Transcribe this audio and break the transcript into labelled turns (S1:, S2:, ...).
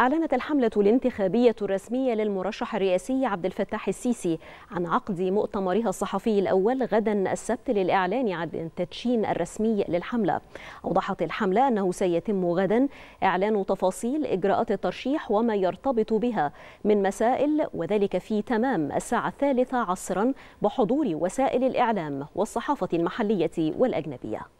S1: أعلنت الحملة الانتخابية الرسمية للمرشح الرئاسي عبد الفتاح السيسي عن عقد مؤتمرها الصحفي الأول غدا السبت للإعلان عن التدشين الرسمي للحملة. أوضحت الحملة أنه سيتم غدا إعلان تفاصيل إجراءات الترشيح وما يرتبط بها من مسائل وذلك في تمام الساعة الثالثة عصرا بحضور وسائل الإعلام والصحافة المحلية والأجنبية.